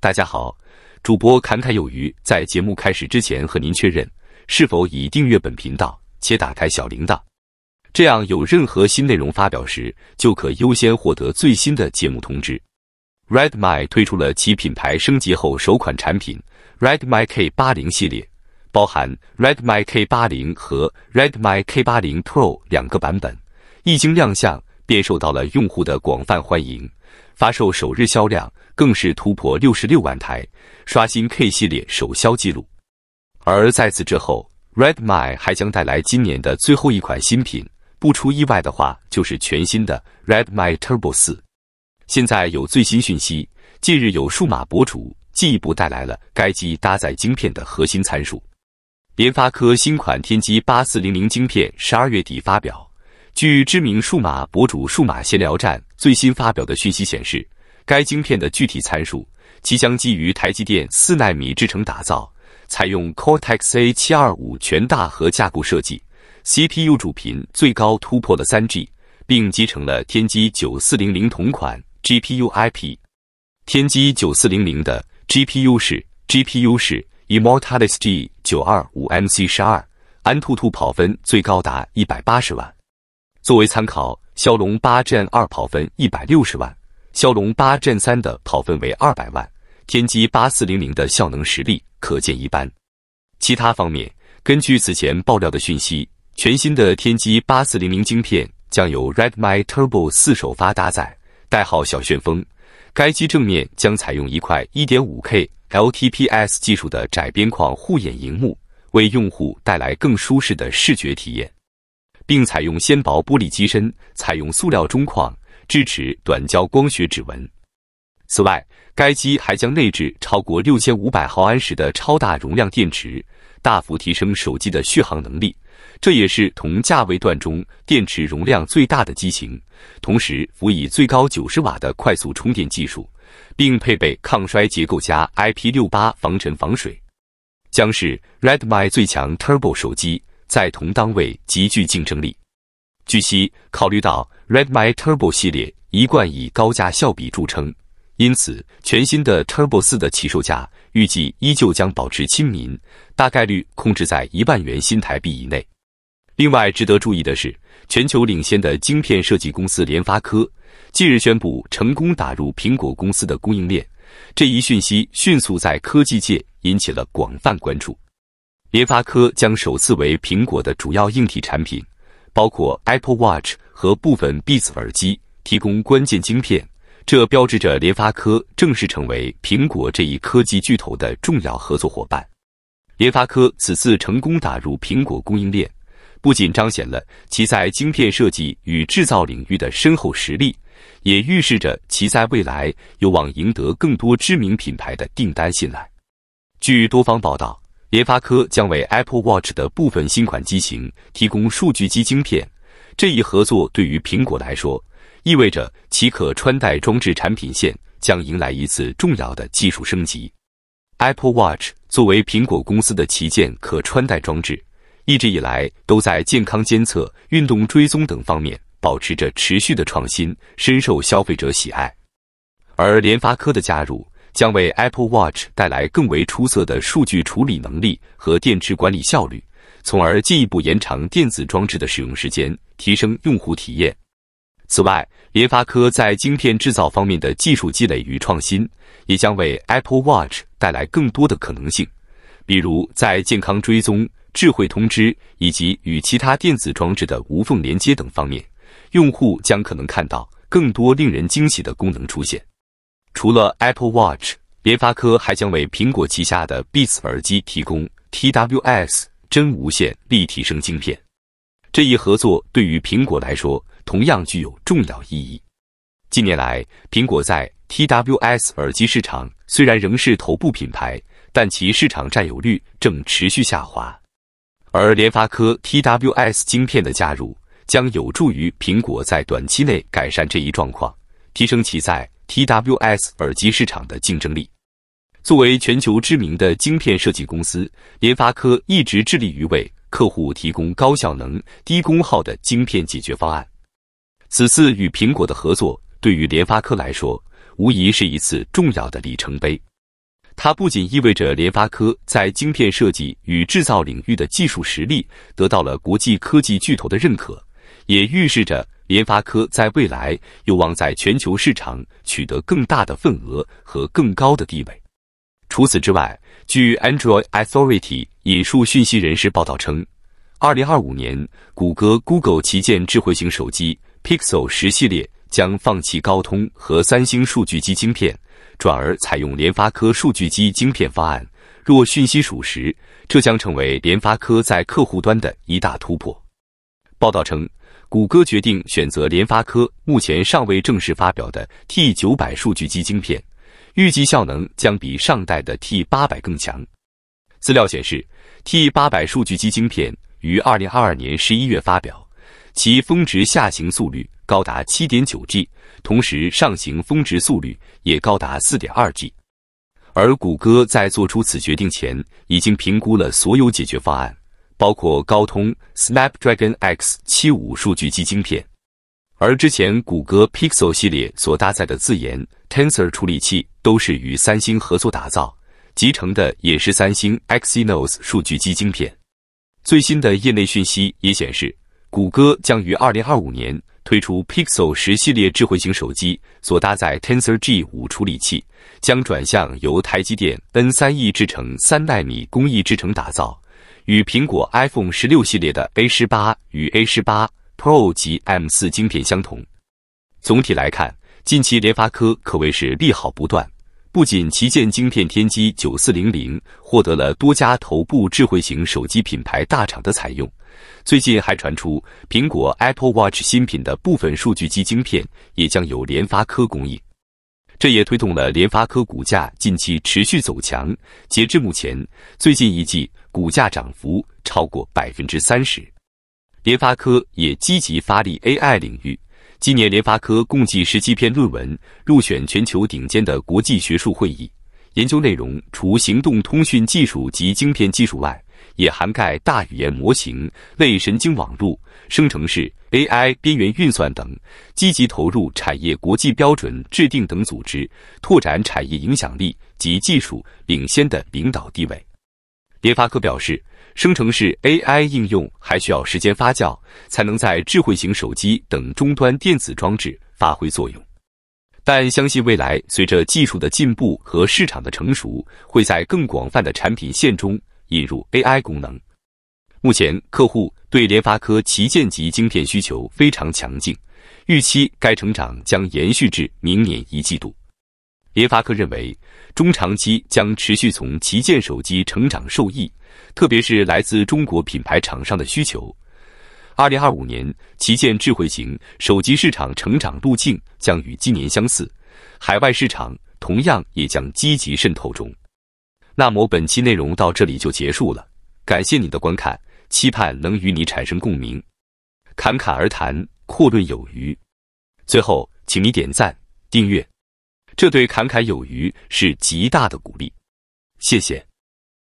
大家好，主播侃侃有余。在节目开始之前，和您确认是否已订阅本频道且打开小铃铛，这样有任何新内容发表时，就可优先获得最新的节目通知。Redmi 推出了其品牌升级后首款产品 Redmi K 八零系列，包含 Redmi K 八零和 Redmi K 八零 Pro 两个版本。一经亮相便受到了用户的广泛欢迎，发售首日销量。更是突破六十六万台，刷新 K 系列首销纪录。而在此之后，Redmi 还将带来今年的最后一款新品，不出意外的话，就是全新的 Redmi Turbo 四。现在有最新讯息，近日有数码博主进一步带来了该机搭载晶片的核心参数。联发科新款天玑八四零零晶片十二月底发表。据知名数码博主数码闲聊站最新发表的讯息显示。该晶片的具体参数即将基于台积电四纳米制程打造，采用 Cortex A 七二五全大核架构设计，CPU 主频最高突破了三 G，并集成了天玑九四零零同款 GPU IP。天玑九四零零的 GPU 是 GPU 是 Immortalis G 九二五 MC 十二，安兔兔跑分最高达一百八十万。作为参考，骁龙八 Gen 二跑分一百六十万。骁龙八 Gen 3的跑分为二百万，天玑八四零零的效能实力可见一斑。其他方面，根据此前爆料的讯息，全新的天玑八四零零晶片将由 Redmi Turbo 四首发搭载，代号小旋风。该机正面将采用一块 1.5K LTPS 技术的窄边框护眼荧幕，为用户带来更舒适的视觉体验，并采用纤薄玻璃机身，采用塑料中框。支持短焦光学指纹。此外，该机还将内置超过六千五百毫安时的超大容量电池，大幅提升手机的续航能力。这也是同价位段中电池容量最大的机型。同时，辅以最高九十瓦的快速充电技术，并配备抗衰结构加 IP68 防尘防水，将是 Redmi 最强 Turbo 手机，在同单位极具竞争力。据悉，考虑到 Redmi Turbo 系列一贯以高价效比著称，因此全新的 Turbo 四的起售价预计依旧将保持亲民，大概率控制在一万元新台币以内。另外，值得注意的是，全球领先的晶片设计公司联发科近日宣布成功打入苹果公司的供应链，这一讯息迅速在科技界引起了广泛关注。联发科将首次为苹果的主要硬体产品。包括 Apple Watch 和部分 Beats 耳机提供关键晶片，这标志着联发科正式成为苹果这一科技巨头的重要合作伙伴。联发科此次成功打入苹果供应链，不仅彰显了其在晶片设计与制造领域的深厚实力，也预示着其在未来有望赢得更多知名品牌的订单信赖。据多方报道。联发科将为 Apple Watch 的部分新款机型提供数据机晶片。这一合作对于苹果来说，意味着其可穿戴装置产品线将迎来一次重要的技术升级。Apple Watch 作为苹果公司的旗舰可穿戴装置，一直以来都在健康监测、运动追踪等方面保持着持续的创新，深受消费者喜爱。而联发科的加入，将为 Apple Watch 带来更为出色的数据处理能力和电池管理效率，从而进一步延长电子装置的使用时间，提升用户体验。此外，联发科在晶片制造方面的技术积累与创新，也将为 Apple Watch 带来更多的可能性，比如在健康追踪、智慧通知以及与其他电子装置的无缝连接等方面，用户将可能看到更多令人惊喜的功能出现。除了 Apple Watch，联发科还将为苹果旗下的 Beats 耳机提供 TWS 真无线立体声晶片。这一合作对于苹果来说同样具有重要意义。近年来，苹果在 TWS 耳机市场虽然仍是头部品牌，但其市场占有率正持续下滑。而联发科 TWS 晶片的加入，将有助于苹果在短期内改善这一状况，提升其在 TWS 耳机市场的竞争力。作为全球知名的晶片设计公司，联发科一直致力于为客户提供高效能、低功耗的晶片解决方案。此次与苹果的合作，对于联发科来说，无疑是一次重要的里程碑。它不仅意味着联发科在晶片设计与制造领域的技术实力得到了国际科技巨头的认可，也预示着。联发科在未来有望在全球市场取得更大的份额和更高的地位。除此之外，据 Android Authority 引述讯息人士报道称，二零二五年谷歌 Google 旗舰智慧型手机 Pixel 十系列将放弃高通和三星数据机晶片，转而采用联发科数据机晶片方案。若讯息属实，这将成为联发科在客户端的一大突破。报道称，谷歌决定选择联发科目前尚未正式发表的 T 九百数据机晶片，预计效能将比上代的 T 八百更强。资料显示，T 八百数据机晶片于二零二二年十一月发表，其峰值下行速率高达七点九 G，同时上行峰值速率也高达四点二 G。而谷歌在做出此决定前，已经评估了所有解决方案。包括高通 Snapdragon X 七五数据机晶片，而之前谷歌 Pixel 系列所搭载的自研 Tensor 处理器都是与三星合作打造，集成的也是三星 Exynos 数据机晶片。最新的业内讯息也显示，谷歌将于二零二五年推出 Pixel 十系列智慧型手机，所搭载 Tensor G 五处理器将转向由台积电 N 三 E 制程三纳米工艺制成打造。与苹果 iPhone 十六系列的 A 十八与 A 十八 Pro 及 M 四晶片相同。总体来看，近期联发科可谓是利好不断，不仅旗舰晶片天玑9400获得了多家头部智慧型手机品牌大厂的采用，最近还传出苹果 Apple Watch 新品的部分数据机晶片也将由联发科供应，这也推动了联发科股价近期持续走强。截至目前，最近一季。股价涨幅超过百分之三十。联发科也积极发力 AI 领域。今年联发科共计十七篇论文入选全球顶尖的国际学术会议，研究内容除行动通讯技术及晶片技术外，也涵盖大语言模型、类神经网络、生成式 AI、边缘运算等。积极投入产业国际标准制定等组织，拓展产业影响力及技术领先的领导地位。联发科表示，生成式 AI 应用还需要时间发酵，才能在智慧型手机等终端电子装置发挥作用。但相信未来，随着技术的进步和市场的成熟，会在更广泛的产品线中引入 AI 功能。目前，客户对联发科旗舰级晶片需求非常强劲，预期该成长将延续至明年一季度。联发科认为，中长期将持续从旗舰手机成长受益，特别是来自中国品牌厂商的需求。二零二五年旗舰智慧型手机市场成长路径将与今年相似，海外市场同样也将积极渗透中。那么本期内容到这里就结束了，感谢你的观看，期盼能与你产生共鸣。侃侃而谈，阔论有余。最后，请你点赞、订阅。这对侃侃有余是极大的鼓励，谢谢。